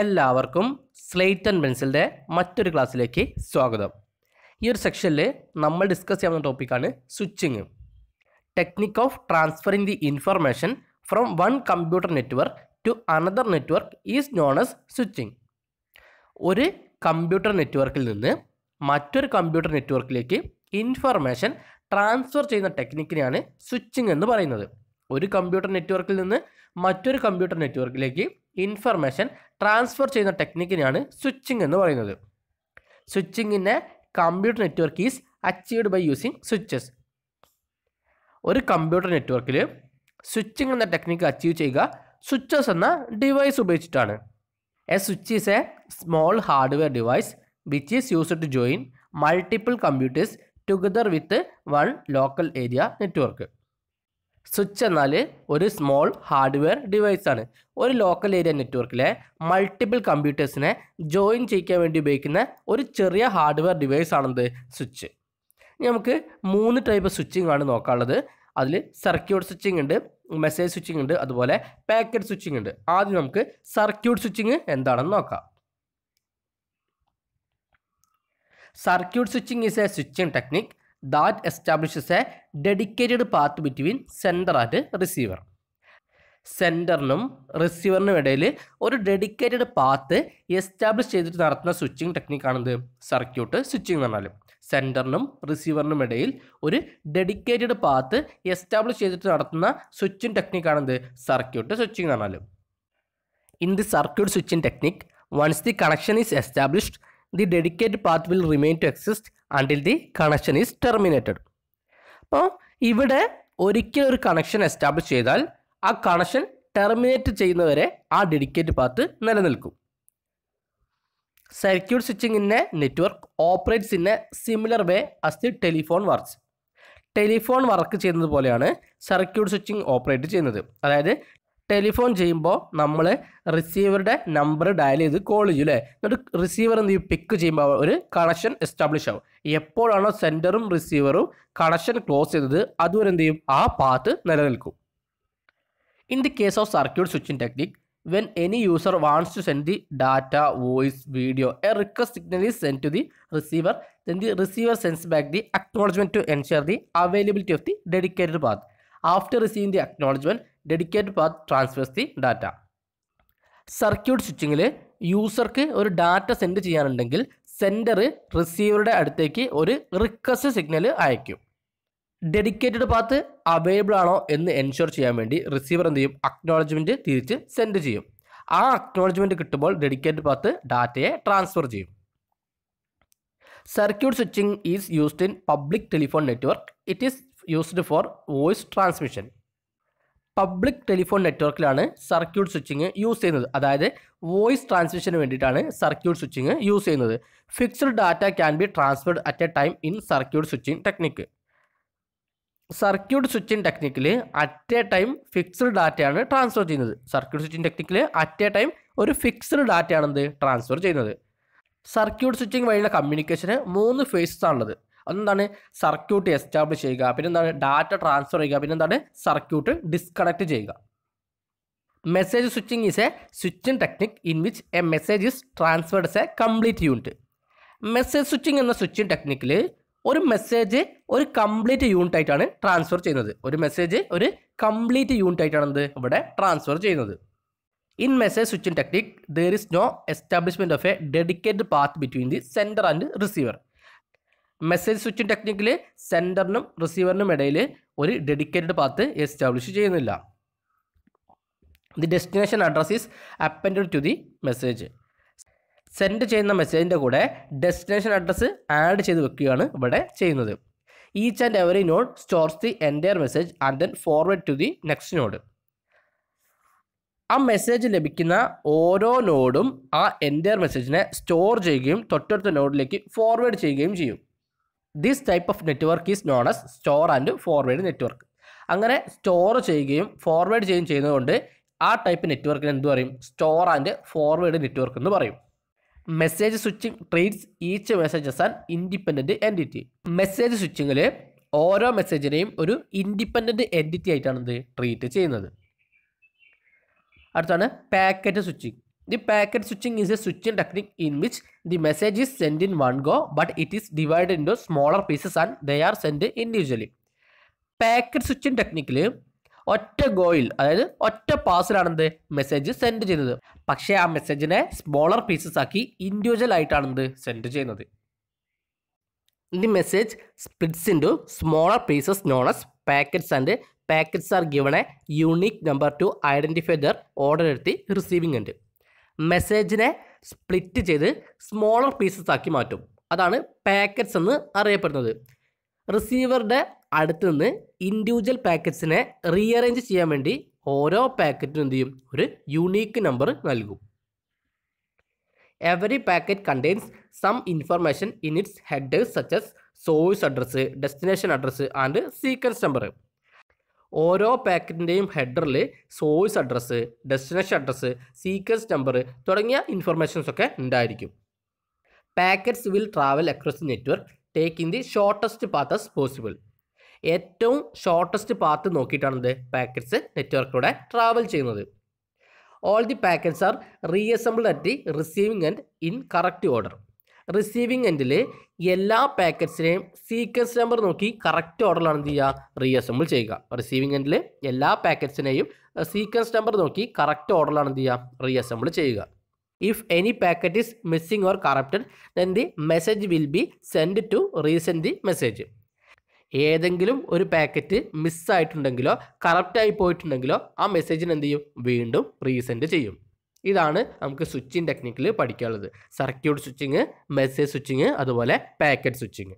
എല്ലാവർക്കും slate and പെൻസിലിൻ്റെ മറ്റൊരു ക്ലാസ്സിലേക്ക് സ്വാഗതം ഈ ഒരു സെക്ഷനിൽ നമ്മൾ ഡിസ്കസ് ചെയ്യാവുന്ന ടോപ്പിക്കാണ് switching technique of transferring the information from one computer network to another network is known as switching ഒരു കമ്പ്യൂട്ടർ നെറ്റ്വർക്കിൽ നിന്ന് മറ്റൊരു കമ്പ്യൂട്ടർ നെറ്റ്വർക്കിലേക്ക് ഇൻഫർമേഷൻ ട്രാൻസ്ഫർ ചെയ്യുന്ന ടെക്നിക്കിനെയാണ് സ്വിച്ചിങ് എന്ന് പറയുന്നത് ഒരു കമ്പ്യൂട്ടർ നെറ്റ്വർക്കിൽ നിന്ന് മറ്റൊരു കമ്പ്യൂട്ടർ നെറ്റ്വർക്കിലേക്ക് ഇൻഫർമേഷൻ ട്രാൻസ്ഫർ ചെയ്യുന്ന ടെക്നിക്കിനെയാണ് സ്വിച്ചിങ് എന്ന് പറയുന്നത് switching in a computer network is achieved by using switches ഒരു കമ്പ്യൂട്ടർ നെറ്റ്വർക്കിൽ സ്വിച്ചിങ് എന്ന ടെക്നിക്ക് അച്ചീവ് ചെയ്യുക സ്വിച്ചസ് എന്ന ഡിവൈസ് ഉപയോഗിച്ചിട്ടാണ് a switch is a small hardware device which is use to join multiple computers together with one local area network switch എന്നാൽ ഒരു small hardware ഡിവൈസാണ് ഒരു ലോക്കൽ ഏരിയ നെറ്റ്വർക്കിലെ മൾട്ടിപ്പിൾ കമ്പ്യൂട്ടേഴ്സിനെ ജോയിൻ ചെയ്യിക്കാൻ വേണ്ടി ഉപയോഗിക്കുന്ന ഒരു ചെറിയ ഹാർഡ്വെയർ ഡിവൈസാണെന്ത് സ്വിച്ച് ഇനി നമുക്ക് മൂന്ന് ടൈപ്പ് സ്വിച്ചിങ് ആണ് നോക്കാനുള്ളത് അതിൽ സർക്യൂട്ട് സ്വിച്ചിങ് ഉണ്ട് മെസ്സേജ് സ്വിച്ചിങ് ഉണ്ട് അതുപോലെ പാക്കറ്റ് സ്വിച്ചിങ് ഉണ്ട് ആദ്യം നമുക്ക് സർക്യൂട്ട് സ്വിച്ചിങ് എന്താണെന്ന് നോക്കാം circuit switching is a switching technique that establishes a dedicated path between sender and receiver സെൻറ്ററിനും റിസീവറിനും ഇടയിൽ ഒരു ഡെഡിക്കേറ്റഡ് പാത്ത് എസ്റ്റാബ്ലിഷ് ചെയ്തിട്ട് നടത്തുന്ന സ്വിച്ചിങ് ടെക്നിക്കാണിത് സർക്യൂട്ട് സ്വിച്ചിങ് എന്ന് പറഞ്ഞാൽ സെൻറ്ററിനും റിസീവറിനും ഇടയിൽ ഒരു ഡെഡിക്കേറ്റഡ് പാത്ത് എസ്റ്റാബ്ലിഷ് ചെയ്തിട്ട് നടത്തുന്ന സ്വിച്ചിങ് ടെക്നിക്കാണിത് സർക്യൂട്ട് സ്വിച്ചിങ് എന്ന് പറഞ്ഞാൽ in the circuit switching technique once the connection is established the dedicated path will remain to exist until the connection is terminated അപ്പോൾ ഇവിടെ ഒരിക്കലും ഒരു കണക്ഷൻ എസ്റ്റാബ്ലിഷ് ചെയ്താൽ ആ കണക്ഷൻ ടെർമിനേറ്റ് ചെയ്യുന്നവരെ ആ ഡെഡിക്കേറ്റ് പാത്ത് നിലനിൽക്കും circuit switching in a network operates in a similar way as the telephone works telephone work ചെയ്യുന്നത് പോലെയാണ് സർക്യൂട്ട് സ്വിച്ചിങ് ഓപ്പറേറ്റ് ചെയ്യുന്നത് അതായത് ടെലിഫോൺ ചെയ്യുമ്പോൾ നമ്മൾ റിസീവറുടെ നമ്പർ ഡയൽ ചെയ്ത് കോൾ ചെയ്യും അല്ലേ എന്നിട്ട് റിസീവർ എന്ത് ചെയ്യും പിക്ക് ചെയ്യുമ്പോൾ ഒരു കണക്ഷൻ എസ്റ്റാബ്ലിഷ് ആവും എപ്പോഴാണോ സെൻറ്ററും റിസീവറും കണക്ഷൻ ക്ലോസ് ചെയ്തത് അതുവരെ എന്ത് ചെയ്യും ആ പാത്ത് നിലനിൽക്കും in the case of circuit switching technique when any user wants to send the data voice video a request signal is send to the receiver then the receiver sends back the acknowledgement to ensure the availability of the dedicated path after receiving the acknowledgement dedicate path transfers the data circuit സ്വിച്ചിങ്ങിൽ യൂസർക്ക് ഒരു data send ചെയ്യാനുണ്ടെങ്കിൽ sender റിസീവറുടെ അടുത്തേക്ക് ഒരു request signal അയക്കും dedicated path available ആണോ എന്ന് എൻഷുർ ചെയ്യാൻ വേണ്ടി റിസീവർ എന്ത് ചെയ്യും അക്നോളജ്മെൻറ്റ് തിരിച്ച് സെൻഡ് ചെയ്യും ആ അക്നോളജ്മെൻറ്റ് കിട്ടുമ്പോൾ ഡെഡിക്കേറ്റഡ് പാത്ത് ഡാറ്റയെ ട്രാൻസ്ഫർ ചെയ്യും circuit switching is used in public telephone network it is used for voice transmission public telephone നെറ്റ്വർക്കിലാണ് സർക്യൂട്ട് സ്വിച്ചിങ് യൂസ് ചെയ്യുന്നത് അതായത് വോയിസ് ട്രാൻസ്മിഷന് വേണ്ടിയിട്ടാണ് സർക്യൂട്ട് സ്വിച്ചിങ് യൂസ് ചെയ്യുന്നത് fixed data can be transferred at a time in circuit switching technique circuit switching ടെക്നിക്കിൽ at a time fixed ഡാറ്റയാണ് transfer ചെയ്യുന്നത് circuit switching ടെക്നിക്കിൽ അറ്റ് എ ടൈം ഒരു ഫിക്സ്ഡ് ഡാറ്റയാണ് എന്ത് ട്രാൻസ്ഫർ ചെയ്യുന്നത് സർക്യൂട്ട് സ്വിച്ചിങ് വഴിയുള്ള കമ്മ്യൂണിക്കേഷന് മൂന്ന് ഫേസസ് ആണുള്ളത് അതെന്താണ് സർക്യൂട്ട് എസ്റ്റാബ്ലിഷ് ചെയ്യുക പിന്നെന്താണ് ഡാറ്റ ട്രാൻസ്ഫർ ചെയ്യുക പിന്നെന്താണ് സർക്യൂട്ട് ഡിസ്കണക്ട് ചെയ്യുക message switching is a switching technique in which a message is transferred as a complete unit message switching എന്ന സ്വിച്ചിങ് ടെക്നിക്കിൽ ഒരു മെസ്സേജ് ഒരു കംപ്ലീറ്റ് യൂണിറ്റ് ആയിട്ടാണ് ട്രാൻസ്ഫർ ചെയ്യുന്നത് ഒരു മെസ്സേജ് ഒരു കംപ്ലീറ്റ് യൂണിറ്റ് ആയിട്ടാണ് ഇവിടെ ട്രാൻസ്ഫർ ചെയ്യുന്നത് in message switching technique there is no establishment of a dedicated path between the centre and receiver message switching ടെക്നിക്കിൽ സെൻറ്ററിനും റിസീവറിനും ഇടയിൽ ഒരു ഡെഡിക്കേറ്റഡ് പാത്ത് എസ്റ്റാബ്ലിഷ് ചെയ്യുന്നില്ല the destination address is append to the message send ചെയ്യുന്ന മെസ്സേജിൻ്റെ കൂടെ destination address add ചെയ്ത് വെക്കുകയാണ് ഇവിടെ ചെയ്യുന്നത് each and every node stores the entire message and then forward to the next node ആ മെസ്സേജ് ലഭിക്കുന്ന ഓരോ നോഡും ആ എൻറ്റയർ മെസ്സേജിനെ സ്റ്റോർ ചെയ്യുകയും തൊട്ടടുത്ത നോഡിലേക്ക് ഫോർവേഡ് ചെയ്യുകയും ചെയ്യും this type of network is known as store and forward network അങ്ങനെ സ്റ്റോർ ചെയ്യുകയും ഫോർവേഡ് ചെയ്യുകയും ചെയ്യുന്നതുകൊണ്ട് ആ ടൈപ്പ് നെറ്റ്വർക്കിന് എന്ത് പറയും സ്റ്റോർ ആൻഡ് ഫോർവേഡ് നെറ്റ്വർക്ക് എന്ന് പറയും message switching treats each messages and independent entity message സ്വിച്ചിങ്ങിൽ ഓരോ മെസ്സേജിനെയും ഒരു ഇൻഡിപെൻഡൻറ്റ് എൻറ്റിറ്റി ആയിട്ടാണ് ഇത് ട്രീറ്റ് ചെയ്യുന്നത് അടുത്താണ് packet switching The packet switching is a switching technique in which the message is sent in one go but it is divided into smaller pieces and they are sent individually. Packet switching ടെക്നിക്കിൽ ഒറ്റ ഗോയിൽ അതായത് ഒറ്റ പാസിലാണെന്ത് message send ചെയ്യുന്നത് പക്ഷേ ആ മെസ്സേജിനെ smaller pieces ആക്കി ഇൻഡിവിജ്വൽ ആയിട്ടാണെന്ത് സെൻഡ് ചെയ്യുന്നത് the message splits into smaller pieces known as packets and packets are given a unique number to identify their order എടുത്തി റിസീവിംഗ് എൻഡ് മെസ്സേജിനെ സ്പ്ലിറ്റ് ചെയ്ത് സ്മോളർ പീസസ് ആക്കി മാറ്റും അതാണ് പാക്കറ്റ്സ് എന്ന് അറിയപ്പെടുന്നത് റിസീവറുടെ അടുത്ത് നിന്ന് ഇൻഡിവിജ്വൽ പാക്കറ്റ്സിനെ റീഅറേഞ്ച് ചെയ്യാൻ വേണ്ടി ഓരോ പാക്കറ്റിനും എന്ത് ചെയ്യും ഒരു യുണീക്ക് നമ്പർ നൽകും every packet contains some information in its headers such as source address destination address and sequence number ഓരോ പാക്കറ്റിൻ്റെയും ഹെഡറിൽ source address destination address sequence number തുടങ്ങിയ ഇൻഫർമേഷൻസ് ഒക്കെ ഉണ്ടായിരിക്കും packets will travel across network take in the shortest path as possible ഏറ്റവും shortest path നോക്കിയിട്ടാണ് packets നെറ്റ്വർക്കിലൂടെ travel ചെയ്യുന്നത് all the packets are reassembled at the receiving and in correct order receiving എൻഡിൽ എല്ലാ പാക്കറ്റ്സിനെയും സീക്വൻസ് നമ്പർ നോക്കി correct ഓർഡറിലാണ് എന്ത് ചെയ്യുക റീഅസംബിൾ ചെയ്യുക റിസീവിങ് എൻഡിൽ എല്ലാ പാക്കറ്റ്സിനെയും സീക്വൻസ് നമ്പർ നോക്കി കറക്റ്റ് ഓർഡറിലാണ് എന്ത് ചെയ്യുക റീഅസംബിൾ ചെയ്യുക if any packet is missing or corrupted then the message will be send to resend the message ഏതെങ്കിലും ഒരു പാക്കറ്റ് മിസ്സായിട്ടുണ്ടെങ്കിലോ കറപ്റ്റായി പോയിട്ടുണ്ടെങ്കിലോ ആ മെസ്സേജിന് എന്ത് ചെയ്യും വീണ്ടും റീസെൻഡ് ചെയ്യും ഇതാണ് നമുക്ക് സ്വിച്ചിങ് ടെക്നിക്കിൽ പഠിക്കാനുള്ളത് സർക്യൂട്ട് സ്വിച്ചിങ് മെസ്സേജ് സ്വിച്ചിങ് അതുപോലെ പാക്കറ്റ് സ്വിച്ചിങ്